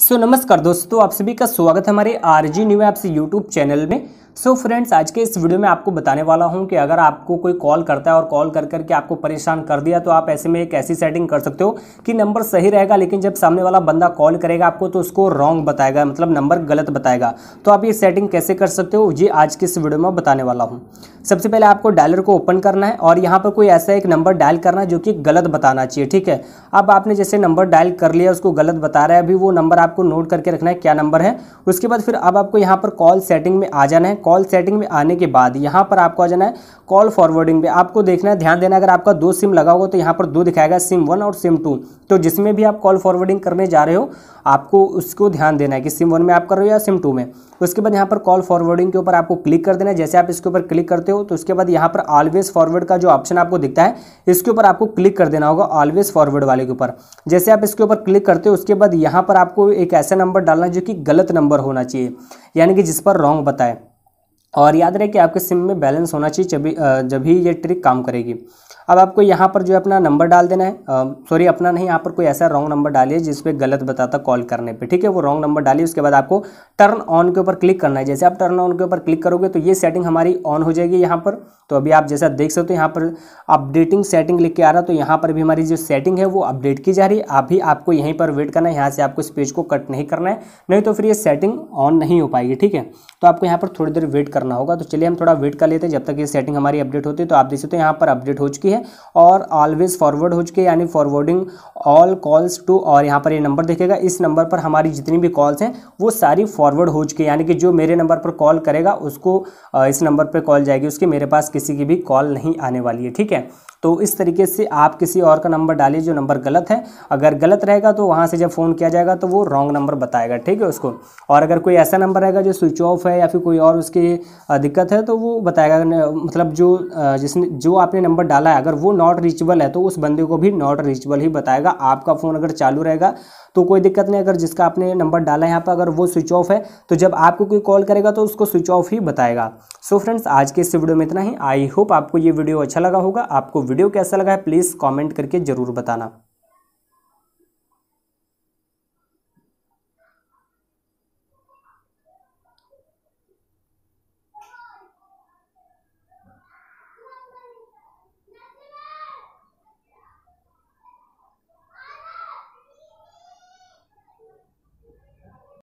सो so, नमस्कार दोस्तों आप सभी का स्वागत है हमारे RG new apps YouTube channel में सो so फ्रेंड्स आज के इस वीडियो में आपको बताने वाला हूँ कि अगर आपको कोई कॉल करता है और कॉल कर करके आपको परेशान कर दिया तो आप ऐसे में एक ऐसी सेटिंग कर सकते हो कि नंबर सही रहेगा लेकिन जब सामने वाला बंदा कॉल करेगा आपको तो उसको रॉन्ग बताएगा मतलब नंबर गलत बताएगा तो आप ये सेटिंग कैसे कर सकते हो ये आज के इस वीडियो में बताने वाला हूँ सबसे पहले आपको डायलर को ओपन करना है और यहाँ पर कोई ऐसा एक नंबर डायल करना है जो कि गलत बताना चाहिए ठीक है अब आपने जैसे नंबर डायल कर लिया उसको गलत बता रहा है अभी वो नंबर आपको नोट करके रखना है क्या नंबर है उसके बाद फिर अब आपको यहाँ पर कॉल सेटिंग में आ जाना है कॉल सेटिंग में आने के बाद यहाँ पर आपको आ जाना है कॉल फॉरवर्डिंग पे आपको देखना है ध्यान देना अगर आपका दो सिम लगा होगा तो यहाँ पर दो दिखाएगा सिम वन और सिम टू तो जिसमें भी आप कॉल फॉरवर्डिंग करने जा रहे हो आपको उसको ध्यान देना है कि सिम वन में आप कर रहे हो या सिम टू में उसके बाद यहाँ पर कॉल फॉरवर्डिंग के ऊपर आपको क्लिक कर देना है जैसे आप इसके ऊपर क्लिक करते हो तो उसके बाद यहाँ पर ऑलवेज फॉरवर्ड का जो ऑप्शन आपको दिखता है इसके ऊपर आपको क्लिक कर देना होगा ऑलवेज फॉरवर्ड वाले के ऊपर जैसे आप इसके ऊपर क्लिक करते हो उसके बाद यहाँ पर आपको एक ऐसा नंबर डालना जो कि गलत नंबर होना चाहिए यानी कि जिस पर रॉन्ग बताए और याद रहे कि आपके सिम में बैलेंस होना चाहिए जब जब ही ये ट्रिक काम करेगी अब आपको यहाँ पर जो है अपना नंबर डाल देना है सॉरी अपना नहीं यहाँ पर कोई ऐसा रॉन्ग नंबर डालिए पर गलत बताता कॉल करने पे ठीक है वो रॉन्ग नंबर डालिए उसके बाद आपको टर्न ऑन के ऊपर क्लिक करना है जैसे आप टर्न ऑन के ऊपर क्लिक करोगे तो ये सेटिंग हमारी ऑन हो जाएगी यहाँ पर तो अभी आप जैसा देख सकते हो यहाँ पर अपडेटिंग सेटिंग लिख के आ रहा तो यहाँ पर भी हमारी जो सेटिंग है वो अपडेट की जा रही है अभी आपको यहीं पर वेट करना है यहाँ से आपको इस पेज को कट नहीं करना है नहीं तो फिर ये सेटिंग ऑन नहीं हो पाएगी ठीक है तो आपको यहाँ पर थोड़ी देर वेट करना होगा तो चलिए हम थोड़ा वेट कर लेते हैं जब तक ये सेटिंग हमारी अपडेट होती है तो आप देख सकते हो यहाँ पर अपडेट हो चुकी है है और ऑलवेज फॉरवर्ड हो चुके यानी फॉरवर्डिंग ऑल कॉल्स टू और यहाँ पर ये यह नंबर देखेगा इस नंबर पर हमारी जितनी भी कॉल्स हैं वो सारी फॉरवर्ड हो चुकी है यानी कि जो मेरे नंबर पर कॉल करेगा उसको इस नंबर पर कॉल जाएगी उसके मेरे पास किसी की भी कॉल नहीं आने वाली है ठीक है तो इस तरीके से आप किसी और का नंबर डालिए जो नंबर गलत है अगर गलत रहेगा तो वहाँ से जब फ़ोन किया जाएगा तो वो रॉन्ग नंबर बताएगा ठीक है उसको और अगर कोई ऐसा नंबर रहेगा जो स्विच ऑफ है या फिर कोई और उसकी दिक्कत है तो वो बताएगा मतलब जो जिसने जो आपने नंबर डाला है अगर अगर वो नॉट रीचबल है तो उस बंदे को भी नॉट रीचबल ही बताएगा आपका फ़ोन अगर चालू रहेगा तो कोई दिक्कत नहीं अगर जिसका आपने नंबर डाला है यहाँ पर अगर वो स्विच ऑफ है तो जब आपको कोई कॉल करेगा तो उसको स्विच ऑफ ही बताएगा सो so फ्रेंड्स आज के इस वीडियो में इतना ही आई होप आपको ये वीडियो अच्छा लगा होगा आपको वीडियो कैसा लगा है प्लीज़ कॉमेंट करके ज़रूर बताना